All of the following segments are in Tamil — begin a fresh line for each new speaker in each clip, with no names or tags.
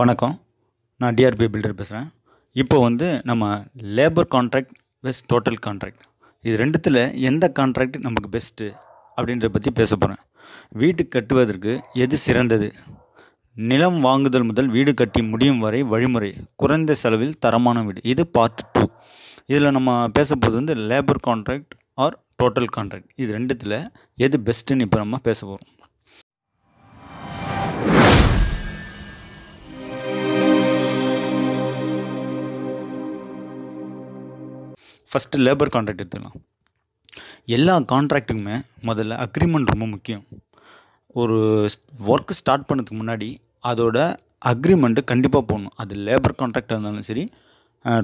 வணக்கம் நான் டிஆர்பி பில்டர் பேசுகிறேன் இப்போ வந்து நம்ம labour contract best total contract இது ரெண்டுத்தில் எந்த கான்ட்ராக்ட் நமக்கு பெஸ்ட்டு அப்படின்றத பற்றி பேச போகிறேன் வீடு கட்டுவதற்கு எது சிறந்தது நிலம் வாங்குதல் முதல் வீடு கட்டி முடியும் வரை வழிமுறை குறைந்த செலவில் தரமான வீடு இது பார்ட் டூ இதில் நம்ம பேச போகிறது வந்து labour contract or total contract இது ரெண்டுத்தில் எது பெஸ்ட்டுன்னு இப்போ நம்ம பேச போகிறோம் ஃபஸ்ட்டு லேபர் கான்ட்ராக்ட் எடுத்துக்கலாம் எல்லா கான்ட்ராக்ட்டுக்குமே முதல்ல அக்ரிமெண்ட் ரொம்ப முக்கியம் ஒரு ஒர்க் ஸ்டார்ட் பண்ணதுக்கு முன்னாடி அதோட அக்ரிமெண்ட்டு கண்டிப்பாக போடணும் அது லேபர் கான்ட்ராக்டாக இருந்தாலும் சரி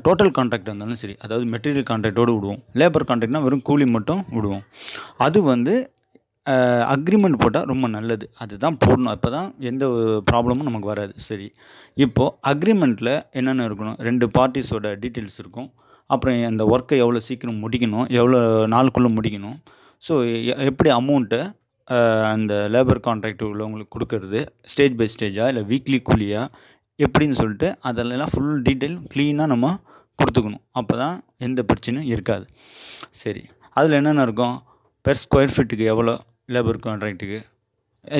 டோட்டல் கான்ட்ராக்ட் இருந்தாலும் சரி அதாவது மெட்டீரியல் கான்ட்ராக்டோடு விடுவோம் லேபர் கான்ட்ராக்ட்னா வெறும் கூலி மட்டும் விடுவோம் அது வந்து அக்ரிமெண்ட் போட்டால் ரொம்ப நல்லது அதுதான் போடணும் அப்போ தான் எந்த ப்ராப்ளமும் நமக்கு வராது சரி இப்போது அக்ரிமெண்ட்டில் என்னென்ன இருக்கணும் ரெண்டு பார்ட்டிஸோட டீட்டெயில்ஸ் இருக்கும் அப்புறம் அந்த ஒர்க்கை எவ்வளோ சீக்கிரம் முடிக்கணும் எவ்வளோ நாளுக்குள்ளே முடிக்கணும் ஸோ எப்படி அமௌண்ட்டை அந்த லேபர் கான்ட்ராக்ட் உள்ளவங்களுக்கு கொடுக்கறது ஸ்டேஜ் பை ஸ்டேஜாக இல்லை வீக்லி கூலியா எப்படின்னு சொல்லிட்டு அதெல்லாம் ஃபுல் டீட்டெயில் க்ளீனாக நம்ம கொடுத்துக்கணும் அப்போ தான் எந்த பிரச்சனையும் இருக்காது சரி அதில் என்னென்ன இருக்கும் பெர் ஸ்கொயர் ஃபீட்டுக்கு எவ்வளோ லேபர் கான்ட்ராக்ட்டுக்கு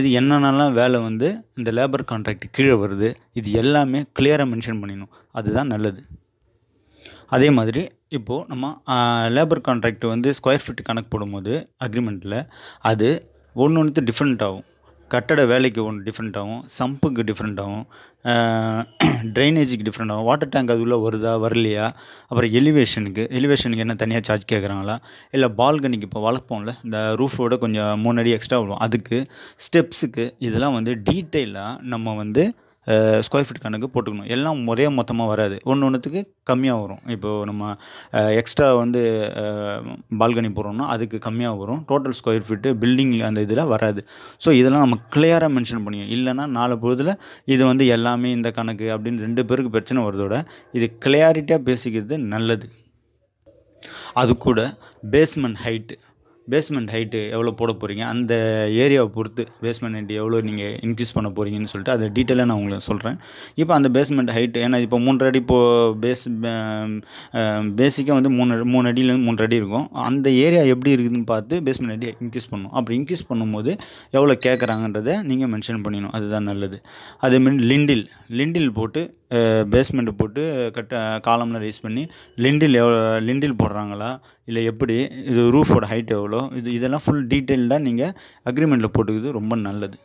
இது என்னென்னலாம் வேலை வந்து இந்த லேபர் கான்ட்ராக்ட் கீழே வருது இது எல்லாமே கிளியராக மென்ஷன் பண்ணிடணும் அதுதான் நல்லது அதே மாதிரி இப்போது நம்ம லேபர் கான்ட்ராக்ட் வந்து ஸ்கொயர் ஃபீட் கணக்கு போடும்போது அக்ரிமெண்ட்டில் அது ஒன்று ஒன்று டிஃப்ரெண்ட் ஆகும் கட்டட வேலைக்கு ஒன்று டிஃப்ரெண்ட் ஆகும் சம்புக்கு டிஃப்ரெண்ட் ஆகும் ட்ரைனேஜுக்கு டிஃப்ரெண்ட் ஆகும் வாட்டர் டேங்க் அது உள்ளே வருதா வரலையா அப்புறம் எலிவேஷனுக்கு எலிவேஷனுக்கு என்ன தனியாக சார்ஜ் கேட்குறாங்களா இல்லை பால்கனிக்கு இப்போ வளர்ப்போம்ல இந்த ரூஃபோட கொஞ்சம் மூணு அடி எக்ஸ்ட்ரா வரும் அதுக்கு ஸ்டெப்ஸுக்கு இதெல்லாம் வந்து டீட்டெயிலாக நம்ம வந்து ஸ்கொயர் ஃபீட் கணக்கு போட்டுக்கணும் எல்லாம் ஒரே மொத்தமாக வராது ஒன்று ஒன்றுத்துக்கு கம்மியாக வரும் இப்போது நம்ம எக்ஸ்ட்ரா வந்து பால்கனி போடுறோம்னா அதுக்கு கம்மியாக வரும் டோட்டல் ஸ்கொயர் ஃபீட்டு பில்டிங் அந்த இதில் வராது ஸோ இதெல்லாம் நம்ம கிளியராக மென்ஷன் பண்ணிக்கணும் இல்லைனா நாலு பொழுதில் இது வந்து எல்லாமே இந்த கணக்கு அப்படின்னு ரெண்டு பேருக்கு பிரச்சனை வரதோட இது கிளியாரிட்டியாக பேசிக்கிறது நல்லது அது கூட பேஸ்மெண்ட் ஹைட்டு பேஸ்மெண்ட் ஹைட்டு எவ்வளோ போட போகிறீங்க அந்த ஏரியாவை பொறுத்து பேஸ்மெண்ட் ஹைட்டு எவ்வளோ நீங்கள் இன்க்ரீஸ் பண்ண போகிறீங்கன்னு சொல்லிட்டு அதை டீட்டெயிலாக நான் உங்களுக்கு சொல்கிறேன் இப்போ அந்த பேஸ்மெண்ட் ஹைட்டு ஏன்னா இப்போ மூன்று அடி இப்போ பேஸ் பேசிக்காக வந்து மூணு மூணு அடியிலேருந்து மூன்று அடி இருக்கும் அந்த ஏரியா எப்படி இருக்குதுன்னு பார்த்து பேஸ்மெண்ட் ஹைட்டு இன்க்ரீஸ் பண்ணணும் அப்படி இன்க்ரீஸ் பண்ணும்போது எவ்வளோ கேட்குறாங்கன்றதை நீங்கள் மென்ஷன் பண்ணிடணும் அதுதான் நல்லது அதேமாரி லிண்டில் லிண்டில் போட்டு பேஸ்மெண்ட்டு போட்டு கட்ட காலம்லாம் ரைஸ் பண்ணி லிண்டில் எவ்வளோ லிண்டில் போடுறாங்களா இல்லை எப்படி இது ரூஃபோட ஹைட் எவ்வளோ எவ்வளோ இது இதெல்லாம் ஃபுல் டீட்டெயில்டாக நீங்கள் அக்ரிமெண்ட்டில் போட்டுக்கிறது ரொம்ப நல்லது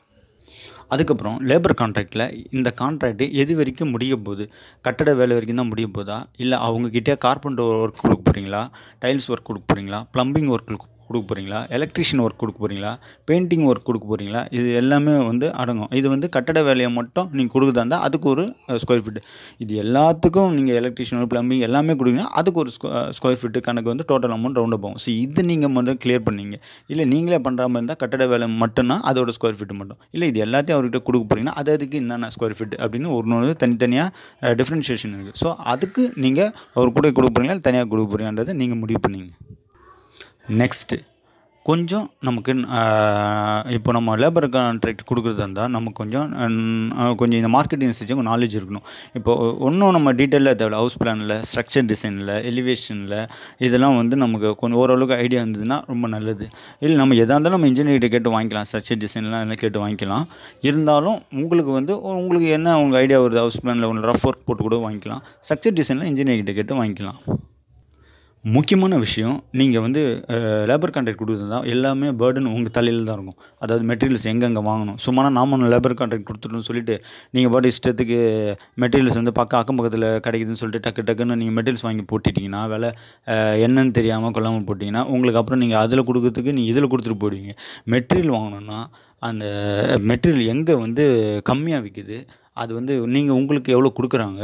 அதுக்கப்புறம் லேபர் கான்ட்ராக்டில் இந்த கான்ட்ராக்டு எது வரைக்கும் முடிய போகுது கட்டட வேலை வரைக்கும் தான் முடிய போதா இல்லை அவங்கக்கிட்டே கார்பெண்டர் ஒர்க் கொடுக்க போகிறீங்களா டைல்ஸ் ஒர்க் கொடுக்க போகிறீங்களா ப்ளம்பிங் ஒர்க் கொடுக்க போகிறீங்களா எலக்ட்ரிஷியன் ஒர்க் கொடுக்க போகிறீங்களா பெயிண்டிங் ஒர்க் கொடுக்க போகிறீங்களா இது எல்லாமே வந்து அடங்கும் இது வந்து கட்டட வேலையை மட்டும் நீங்கள் கொடுக்குறதா இருந்தால் அதுக்கு ஒரு ஸ்கொயர் ஃபீட்டு இது எல்லாத்துக்கும் நீங்கள் எலக்ட்ரிஷியன் ப்ளம்பிங் எல்லாமே கொடுக்குறீங்கன்னா அதுக்கு ஒரு ஸ்கொயர் ஃபீட்டு கணக்கு வந்து டோட்டல் அமௌண்ட் ரவுண்டாக போகும் ஸோ இது நீங்கள் மட்டும் கிளியர் பண்ணீங்க இல்லை நீங்களே பண்ணுற மாதிரி இருந்தால் கட்டட வேலை மட்டும்னா அதோட ஸ்கொயர் ஃபீட்டு மட்டும் இல்லை இது எல்லாத்தையும் அவர்கிட்ட கொடுக்க போகிறீங்கன்னா அது அதுக்கு என்னென்ன ஸ்கொயர் ஃபீட் அப்படின்னு ஒரு ஒன்று தனித்தனியாக டிஃப்ரென்ஷியேஷன் இருக்குது ஸோ அதுக்கு நீங்கள் அவர் கூட கொடுக்க போகிறீங்களா தனியாக கொடுக்க போகிறீங்கன்றதை நீங்கள் முடிவு பண்ணிங்க நெக்ஸ்ட்டு கொஞ்சம் நமக்கு இப்போ நம்ம லேபர் கான்ட்ராக்ட் கொடுக்குறதா இருந்தால் நமக்கு கொஞ்சம் கொஞ்சம் இந்த மார்க்கெட்டிங் கொஞ்சம் நாலேஜ் இருக்கணும் இப்போ ஒன்றும் நம்ம டீட்டெயிலாக தேவை ஹவுஸ் பிளானில் ஸ்ட்ரக்சர் டிசைனில் எலிவேஷனில் இதெல்லாம் வந்து நமக்கு கொஞ்சம் ஓரளவுக்கு ஐடியா இருந்ததுன்னா ரொம்ப நல்லது இல்லை நம்ம எதாக இருந்தாலும் நம்ம இன்ஜினியர்கிட்ட கேட்டு வாங்கிக்கலாம் ஸ்ட்ரக்சர் டிசைன்லாம் எல்லாம் கேட்டு வாங்கிக்கலாம் இருந்தாலும் உங்களுக்கு வந்து உங்களுக்கு என்ன உங்களுக்கு ஐடியா வருது ஹவுஸ் பிளானில் ஒன்று ரஃப் ஒர்க் போட்டு கூட வாங்கிக்கலாம் ஸ்ட்ரக்சர் டிசைனில் இன்ஜினியர்கிட்ட கேட்டு வாங்கிக்கலாம் முக்கியமான விஷயம் நீங்கள் வந்து லேபர் கான்ட்ராக்ட் தான் எல்லாமே பேர்டன் உங்கள் தலையில் தான் இருக்கும் அதாவது மெட்டீரியல்ஸ் எங்கெங்கே வாங்கணும் சும்மா நாம் ஒன்று லேபர் கான்ட்ராக்ட் கொடுத்துட்டோம்னு சொல்லிட்டு நீங்கள் பாட்டு இஷ்டத்துக்கு மெட்டீரியல்ஸ் வந்து பக்கம் அக்கம் பக்கத்தில் கிடைக்குதுன்னு சொல்லிட்டு டக்கு டக்குன்னு நீங்கள் மெட்டீரியல்ஸ் வாங்கி போட்டுட்டிங்கன்னா வேலை என்னன்னு தெரியாமல் கொள்ளாமல் போட்டிங்கன்னா உங்களுக்கு அப்புறம் நீங்கள் அதில் கொடுக்கறதுக்கு நீங்கள் இதில் கொடுத்துட்டு போடுவீங்க மெட்டீரியல் வாங்கணும்னா அந்த மெட்டீரியல் எங்கே வந்து கம்மியாக விற்கிது அது வந்து நீங்கள் உங்களுக்கு எவ்வளோ கொடுக்குறாங்க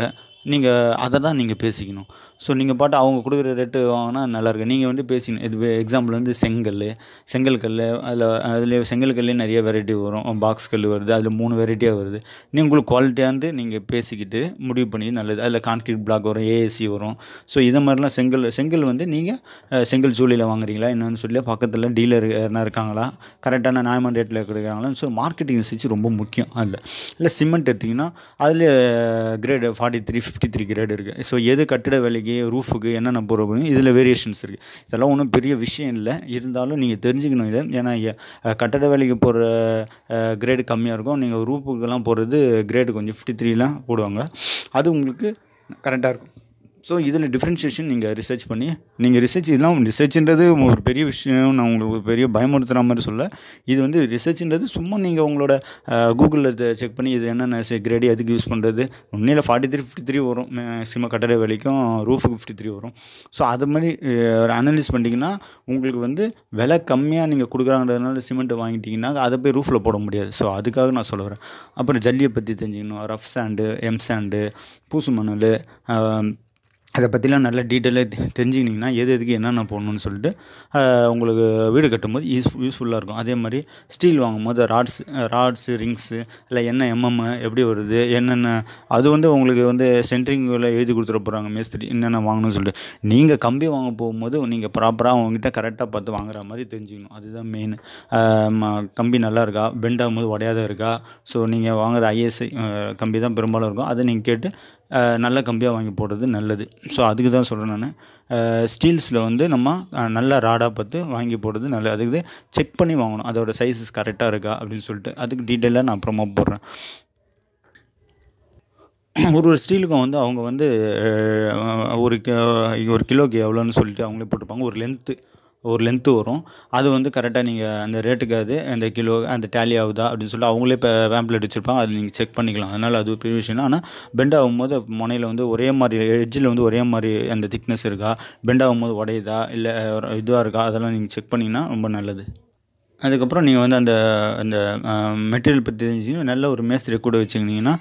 நீங்கள் அதை தான் நீங்கள் பேசிக்கணும் ஸோ நீங்கள் பாட்டு அவங்க கொடுக்குற ரேட்டு வாங்கினா நல்லாயிருக்கு நீங்கள் வந்து பேசிக்கணும் இது எக்ஸாம்பிள் வந்து செங்கல் செங்கல் கல் அதில் அதில் செங்கல் கல்லே நிறைய வெரைட்டி வரும் பாக்ஸ் கல் வருது அதில் மூணு வெரைட்டியாக வருது நீங்கள் உங்களுக்கு குவாலிட்டியாக இருந்து நீங்கள் பேசிக்கிட்டு முடிவு பண்ணி நல்லது அதில் கான்க்ரீட் பிளாக் வரும் ஏஎஸ்சி வரும் ஸோ இதை மாதிரிலாம் செங்கல் செங்கல் வந்து நீங்கள் செங்கல் ஜூலியில் வாங்குறீங்களா என்னென்னு சொல்லி பக்கத்தில் டீலர் யாருனா இருக்காங்களா கரெக்டான நியாயமான ரேட்டில் கொடுக்குறாங்களா ஸோ மார்க்கெட்டிங் சிச்சு ரொம்ப முக்கியம் அதில் இல்லை சிமெண்ட் எடுத்திங்கன்னா அதில் grade forty three fifty three grade இருக்குது ஸோ எது கட்டிட வேலைக்கு ரூஃபுக்கு என்னென்ன போகிறோம் இதில் வேரியேஷன்ஸ் இருக்குது இதெல்லாம் ஒன்றும் பெரிய விஷயம் இல்லை இருந்தாலும் நீங்கள் தெரிஞ்சுக்கணும் இல்லை ஏன்னா கட்டட வேலைக்கு போகிற கிரேடு கம்மியாக இருக்கும் நீங்கள் ரூஃபுக்கெல்லாம் போகிறது கிரேடு கொஞ்சம் ஃபிஃப்டி த்ரீலாம் போடுவாங்க அது உங்களுக்கு கரெக்டாக இருக்கும் ஸோ இதில் டிஃப்ரென்ஷியேஷன் நீங்கள் ரிசர்ச் பண்ணி நீங்கள் ரிசர்ச் இதெல்லாம் ரிசர்ச்சுன்றது ஒரு பெரிய விஷயம் நான் உங்களுக்கு பெரிய பயமுறுத்துகிற மாதிரி சொல்ல இது வந்து ரிசர்ச்ன்றது சும்மா நீங்கள் உங்களோட கூகுளில் செக் பண்ணி இது என்னென்ன கிரேடி அதுக்கு யூஸ் பண்ணுறது உண்மையில் ஃபார்ட்டி த்ரீ ஃபிஃப்டி த்ரீ வரும் மேக்ஸிமம் கட்டட வேலைக்கும் ரூஃபுக்கு ஃபிஃப்டி த்ரீ வரும் ஸோ அது மாதிரி அனலைஸ் பண்ணிங்கன்னா உங்களுக்கு வந்து விலை கம்மியாக நீங்கள் கொடுக்குறாங்கிறதுனால சிமெண்ட்டை வாங்கிட்டிங்கன்னா அதை போய் ரூஃபில் போட முடியாது ஸோ அதுக்காக நான் சொல்கிறேன் அப்புறம் ஜல்லியை பற்றி தெரிஞ்சுக்கணும் ரஃப் சாண்டு எம் சாண்டு பூசு மணல் அதை பற்றிலாம் நல்லா டீட்டெயிலாக தெரிஞ்சுக்கிட்டிங்கன்னா எது எதுக்கு என்னென்ன போடணும்னு சொல்லிட்டு உங்களுக்கு வீடு கட்டும்போது யூஸ் யூஸ்ஃபுல்லாக இருக்கும் அதே மாதிரி ஸ்டீல் வாங்கும்போது ராட்ஸ் ராட்ஸு ரிங்ஸு இல்லை என்ன எம்எம்மு எப்படி வருது என்னென்ன அது வந்து உங்களுக்கு வந்து சென்ட்ரிங்கில் எழுதி கொடுத்துட போகிறாங்க மேஸ்திரி என்னென்ன வாங்கணும்னு சொல்லிட்டு நீங்கள் கம்பி வாங்க போகும்போது நீங்கள் ப்ராப்பராக அவங்ககிட்ட கரெக்டாக பார்த்து வாங்குற மாதிரி தெரிஞ்சுக்கணும் அதுதான் மெயின் கம்பி நல்லா இருக்கா பெண்ட் ஆகும்போது உடையாத இருக்கா ஸோ நீங்கள் வாங்குற ஐஎஸ்ஐ கம்பி தான் பெரும்பாலும் இருக்கும் அதை நீங்கள் கேட்டு நல்ல கம்பியாக வாங்கி போடுறது நல்லது ஸோ அதுக்கு தான் சொல்கிறேன் நான் ஸ்டீல்ஸில் வந்து நம்ம நல்லா ராடாக பார்த்து வாங்கி போடுறது நல்ல அதுக்கு செக் பண்ணி வாங்கணும் அதோட சைஸஸ் கரெக்டாக இருக்கா அப்படின்னு சொல்லிட்டு அதுக்கு டீட்டெயிலாக நான் அப்புறமா போடுறேன் ஒரு ஒரு ஸ்டீலுக்கும் வந்து அவங்க வந்து ஒரு ஒரு கிலோக்கு எவ்வளோன்னு சொல்லிட்டு அவங்களே போட்டுப்பாங்க ஒரு லென்த்து ஒரு லென்த்து வரும் அது வந்து கரெக்டாக நீங்கள் அந்த ரேட்டுக்கு அது அந்த கிலோ அந்த டேலி ஆகுதா அப்படின்னு சொல்லி அவங்களே இப்போ வேம்பிளேட் வச்சுருப்பாங்க அது நீங்கள் செக் பண்ணிக்கலாம் அதனால் அது பெரிய விஷயம் ஆனால் பெண்ட் ஆகும்போது முனையில் வந்து ஒரே மாதிரி எட்ஜில் வந்து ஒரே மாதிரி அந்த திக்னஸ் இருக்கா பெண்ட் ஆகும்போது உடையுதா இல்லை இதுவாக இருக்கா அதெல்லாம் நீங்கள் செக் பண்ணிங்கன்னா ரொம்ப நல்லது அதுக்கப்புறம் நீங்கள் வந்து அந்த அந்த மெட்டீரியல் பற்றி தெரிஞ்சிங்கன்னா நல்ல ஒரு மேஸ்திரி கூட வச்சுக்கிட்டிங்கன்னா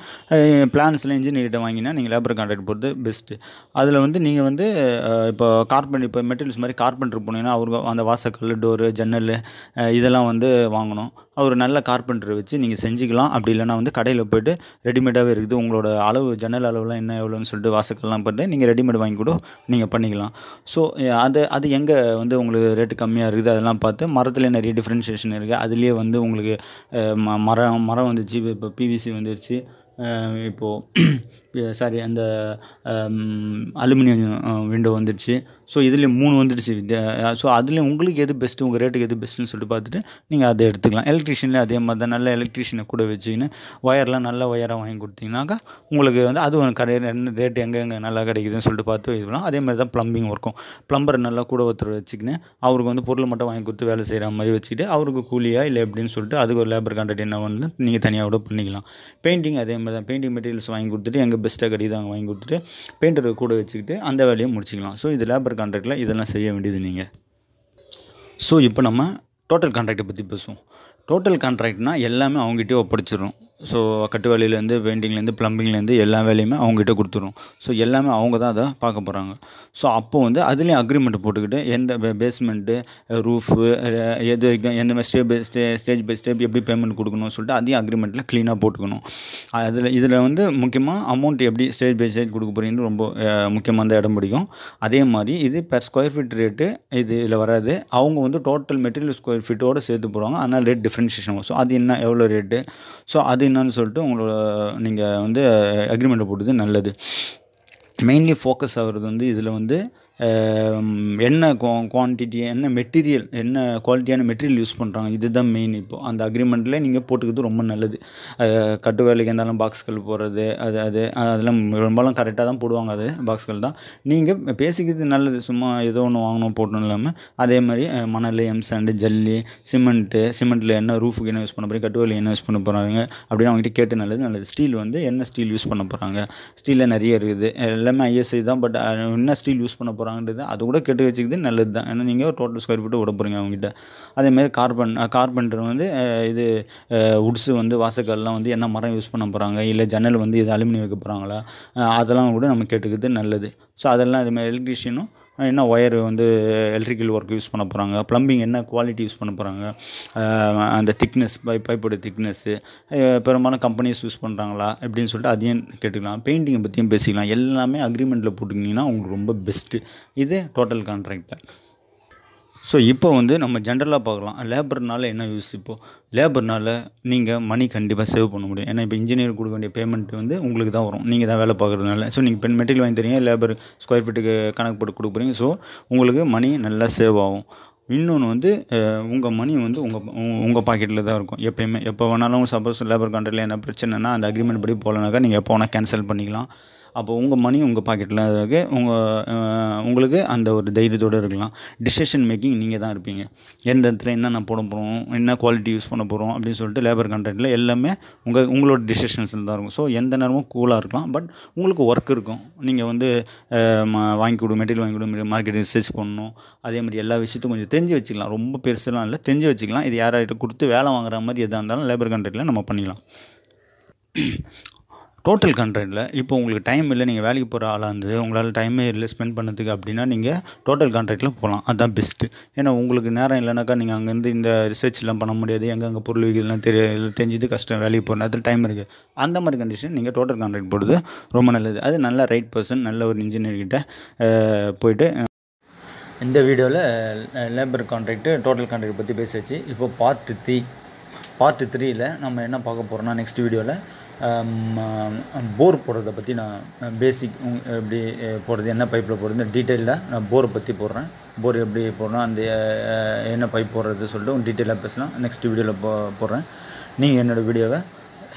பிளான்ஸ்லாம் இன்ஜினியர்கிட்ட வாங்கினா நீங்கள் லேபர் கான்ட்ராக்ட் போகிறது பெஸ்ட்டு அதில் வந்து நீங்கள் வந்து இப்போ கார்பெண்ட் இப்போ மெட்டீரியல்ஸ் மாதிரி கார்பெண்டர் போனீங்கன்னா அவருக்கு அந்த வாசக்கல் டோரு ஜன்னல் இதெல்லாம் வந்து வாங்கணும் அவர் நல்ல கார்பெண்டர் வச்சு நீங்கள் செஞ்சுக்கலாம் அப்படி இல்லைனா வந்து கடையில் போய்ட்டு ரெடிமேடாகவே இருக்குது உங்களோட அளவு ஜன்னல் அளவுலாம் என்ன எவ்வளோன்னு சொல்லிட்டு வாசக்கல்லாம் போட்டு நீங்கள் ரெடிமேட் வாங்கி கூட நீங்கள் பண்ணிக்கலாம் ஸோ அது அது எங்கே வந்து உங்களுக்கு ரேட்டு கம்மியாக இருக்குது அதெல்லாம் பார்த்து மரத்தில் நிறைய டிஃப்ரெண்ட்ஸ் ஸ்டேஷன் இருக்குது அதுலேயே வந்து உங்களுக்கு ம மரம் மரம் வந்துச்சு இப்போ பிவிசி வந்துடுச்சு இப்போது சாரி அந்த அலுமினியம் விண்டோ வந்துடுச்சு ஸோ இதுலேயும் மூணு வந்துடுச்சு ஸோ அதுலேயும் உங்களுக்கு எது பெஸ்ட்டு உங்கள் ரேட்டுக்கு எது பெஸ்ட்டுன்னு சொல்லிட்டு பார்த்துட்டு நீங்கள் அதை எடுத்துக்கலாம் எலக்ட்ரிஷியனில் அதே மாதிரி தான் நல்ல எலக்ட்ரிஷியனை கூட வச்சிங்கன்னா ஒயர்லாம் நல்ல ஒயராக வாங்கி கொடுத்தீங்கன்னாக்கா உங்களுக்கு வந்து அது ஒரு கரை ரேட்டு எங்கே எங்கே நல்லா கிடைக்குதுன்னு சொல்லிட்டு பார்த்து இது அதே மாதிரி தான் ப்ளம்பிங் ஒர்க்கும் ப்ளம்பர் நல்லா கூட ஒருத்தர் வச்சுக்கினேன் அவருக்கு வந்து பொருள் மட்டும் வாங்கி கொடுத்து வேலை செய்கிற மாதிரி வச்சுக்கிட்டு அவருக்கு கூலியா இல்லை எப்படின்னு சொல்லிட்டு அதுக்கு ஒரு லேபர் கான்ட்ராக்ட் என்ன பண்ணு நீங்கள் தனியாக கூட பண்ணிக்கலாம் பெயிண்டிங் அதே மாதிரி தான் பெயிண்டிங் மெட்டீரியல்ஸ் வாங்கி கொடுத்துட்டு எங்கள் பெஸ்ட்டாக கட்டி தான் வாங்கி கொடுத்துட்டு பெயிண்டரை கூட வச்சுக்கிட்டு அந்த வேலையை முடிச்சிக்கலாம் ஸோ இது லேபர் கான்ட்ராக்டில் இதெல்லாம் செய்ய வேண்டியது நீங்கள் ஸோ இப்போ நம்ம டோட்டல் கான்ட்ராக்டை பற்றி பேசுவோம் டோட்டல் கான்ட்ராக்ட்னால் எல்லாமே அவங்ககிட்டே ஒப்படைச்சிடும் ஸோ கட்டு வேலையிலேருந்து பெயிண்டிங்லேருந்து ப்ளம்பிங்லேருந்து எல்லா வேலையுமே அவங்ககிட்ட கொடுத்துருவோம் ஸோ எல்லாமே அவங்க தான் அதை பார்க்க போகிறாங்க ஸோ அப்போ வந்து அதுலேயும் அக்ரிமெண்ட் போட்டுக்கிட்டு எந்த பேஸ்மெண்ட்டு ரூஃபு எது எந்த மாதிரி stay stay stage by step எப்படி பேமெண்ட் கொடுக்கணும்னு சொல்லிட்டு அதையும் அக்ரிமெண்ட்டில் க்ளீனாக போட்டுக்கணும் அதில் இதில் வந்து முக்கியமாக அமௌண்ட் எப்படி ஸ்டேஜ் பை ஸ்டேஜ் கொடுக்க போகிறீங்கன்னு ரொம்ப முக்கியமாக இடம் பிடிக்கும் அதே மாதிரி இது பெர் ஸ்கொயர் ஃபீட் ரேட்டு இது இதில் வராது அவங்க வந்து டோட்டல் மெட்டீரியல் ஸ்கொயர் ஃபீட்டோடு சேர்த்து போகிறாங்க அதனால் ரேட் டிஃப்ரென்ஷியேஷன் ஸோ அது என்ன எவ்வளோ ரேட்டு ஸோ அது என்னன்னு சொல்லிட்டு உங்களோட நீங்கள் வந்து அக்ரிமெண்ட்டை போட்டது நல்லது மெயின்லி ஃபோக்கஸ் ஆகிறது வந்து இதில் வந்து என்ன குவான்டிட்டி என்ன மெட்டீரியல் என்ன குவாலிட்டியான மெட்டீரியல் யூஸ் பண்ணுறாங்க இதுதான் மெயின் இப்போது அந்த அக்ரிமெண்ட்டில் நீங்கள் போட்டுக்கிறது ரொம்ப நல்லது கட்டு வேலைக்கு இருந்தாலும் பாக்ஸ்கள் போடுறது அது அது அதெல்லாம் ரொம்பலாம் கரெக்டாக தான் போடுவாங்க அது பாக்ஸ்கள் தான் நீங்கள் பேசிக்கிறது நல்லது சும்மா ஏதோ ஒன்று வாங்கணும் போட்டணும் இல்லாமல் அதே மாதிரி மணல் எம் சாண்டு ஜல்லி சிமெண்ட்டு சிமெண்ட்டில் என்ன ரூஃபுக்கு என்ன யூஸ் பண்ண போகிறீங்க கட்டு வேலை என்ன யூஸ் பண்ண போகிறாங்க அப்படின்னு அவங்ககிட்ட கேட்டு நல்லது நல்லது ஸ்டீல் வந்து என்ன ஸ்டீல் யூஸ் பண்ண போகிறாங்க ஸ்டீலில் நிறைய இருக்குது எல்லாமே ஐஎஸ்ஐ தான் பட் என்ன ஸ்டீல் யூஸ் பண்ண போகிறாங்க போகிறாங்கன்றது அது கூட கெட்டு வச்சுக்கிறது நல்லது தான் ஏன்னா நீங்கள் டோட்டல் ஸ்கொயர் ஃபீட்டு விட போகிறீங்க அவங்ககிட்ட அதேமாதிரி கார்பன் கார்பெண்டர் வந்து இது உட்ஸு வந்து வாசக்கல்லாம் வந்து என்ன மரம் யூஸ் பண்ண போகிறாங்க இல்லை ஜன்னல் வந்து இது அலுமினியம் வைக்க போகிறாங்களா அதெல்லாம் கூட நம்ம கேட்டுக்கிறது நல்லது ஸோ அதெல்லாம் அதுமாதிரி எலக்ட்ரிஷியனும் என்ன ஒயர் வந்து எலக்ட்ரிக்கல் ஒர்க் யூஸ் பண்ண போகிறாங்க ப்ளம்பிங் என்ன குவாலிட்டி யூஸ் பண்ண போகிறாங்க அந்த திக்னஸ் பை பைப்போட திக்னஸ்ஸு பெரும்பாலும் கம்பெனிஸ் யூஸ் பண்ணுறாங்களா அப்படின்னு சொல்லிட்டு அதையும் கேட்டுக்கலாம் பெயிண்டிங்கை பற்றியும் பேசிக்கலாம் எல்லாமே அக்ரிமெண்ட்டில் போட்டுக்கிட்டிங்கன்னா உங்களுக்கு ரொம்ப பெஸ்ட்டு இது டோட்டல் கான்ட்ராக்டில் ஸோ இப்போ வந்து நம்ம ஜென்ரலாக பார்க்கலாம் லேபர்னால் என்ன யூஸ் இப்போது லேபர்னால் நீங்கள் மணி கண்டிப்பாக சேவ் பண்ண முடியும் ஏன்னா இப்போ இன்ஜினியர் கொடுக்க வேண்டிய பேமெண்ட் வந்து உங்களுக்கு தான் வரும் நீங்கள் தான் வேலை பார்க்குறதுனால ஸோ நீங்கள் பெண் மெட்டீரியல் வாங்கி தரீங்க லேபர் ஸ்கொயர் ஃபீட்டுக்கு கணக்கு போட்டு கொடுக்குறீங்க ஸோ உங்களுக்கு மணி நல்லா சேவ் ஆகும் இன்னொன்று வந்து உங்கள் மணி வந்து உங்கள் உங்கள் பாக்கெட்டில் தான் இருக்கும் எப்போயுமே எப்போ வேணாலும் சப்போஸ் லேபர் கண்ட்ரில் என்ன பிரச்சனைனா அந்த அக்ரிமெண்ட் படி போகலனாக்கா நீங்கள் எப்போ வேணால் கேன்சல் பண்ணிக்கலாம் அப்போ உங்கள் மணி உங்கள் பாக்கெட்டில் இருக்குது உங்கள் உங்களுக்கு அந்த ஒரு தைரியத்தோடு இருக்கலாம் டிசிஷன் மேக்கிங் நீங்கள் தான் இருப்பீங்க எந்த இடத்துல என்ன போட போகிறோம் என்ன குவாலிட்டி யூஸ் பண்ண போகிறோம் அப்படின்னு சொல்லிட்டு லேபர் கான்ட்ராக்டில் எல்லாமே உங்கள் உங்களோட டிசிஷன்ஸில் தான் இருக்கும் ஸோ எந்த நேரமும் கூலாக இருக்கலாம் பட் உங்களுக்கு ஒர்க் இருக்கும் நீங்கள் வந்து வாங்கி கொடு மெட்டீரியல் வாங்கி கொடு மார்க்கெட்டிங் ரிசர்ச் பண்ணணும் அதே மாதிரி எல்லா விஷயத்தையும் கொஞ்சம் தெரிஞ்சு வச்சுக்கலாம் ரொம்ப பெருசுலாம் இல்லை தெரிஞ்சு வச்சுக்கலாம் இது யார்கிட்ட கொடுத்து வேலை வாங்குற மாதிரி எதாக இருந்தாலும் லேபர் கான்ட்ராக்டில் நம்ம பண்ணிக்கலாம் டோட்டல் கண்ட்ரெண்டில் இப்போ உங்களுக்கு டைம் இல்லை நீங்கள் வேலைக்கு போகிற ஆளாக இருந்து உங்களால் டைமே இல்லை ஸ்பெண்ட் பண்ணதுக்கு அப்படின்னா நீங்கள் டோட்டல் கான்ட்ராக்டில் போகலாம் அதுதான் பெஸ்ட்டு ஏன்னா உங்களுக்கு நேரம் இல்லைனாக்கா நீங்கள் அங்கேருந்து இந்த ரிசர்ச்லாம் பண்ண முடியாது எங்கெங்கே பொருள் விகிதெல்லாம் தெரிய தெரிஞ்சது கஷ்டம் வேலைக்கு போகிற நேரத்தில் டைம் இருக்குது அந்த மாதிரி கண்டிஷன் நீங்கள் டோட்டல் கான்ட்ராக்ட் போடுறது ரொம்ப நல்லது அது நல்ல ரைட் பர்சன் நல்ல ஒரு இன்ஜினியர்கிட்ட போயிட்டு இந்த வீடியோவில் லேபர் கான்ட்ராக்ட்டு டோட்டல் கான்ட்ராக்ட் பற்றி பேசியாச்சு இப்போ பார்ட் த்ரீ பார்ட்டு த்ரீயில் நம்ம என்ன பார்க்க போகிறோம்னா நெக்ஸ்ட் வீடியோவில் போர் um, um, போடுறத பற்றி நான் பேசிக் uh, எப்படி uh, போடுறது என்ன பைப்பில் போடுறது டீட்டெயிலில் நான் போரை பற்றி போடுறேன் போர் எப்படி போடுறோம் அந்த uh, என்ன பைப் போடுறது சொல்லிட்டு டீட்டெயிலாக பேசலாம் நெக்ஸ்ட் வீடியோவில் போ போடுறேன் நீங்கள் என்னோடய வீடியோவை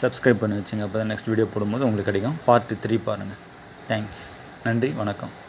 சப்ஸ்கிரைப் பண்ணி வச்சுங்க அப்போ தான் நெக்ஸ்ட் வீடியோ போடும்போது உங்களுக்கு கிடைக்கும் பார்ட்டு த்ரீ பாருங்கள் தேங்க்ஸ் நன்றி வணக்கம்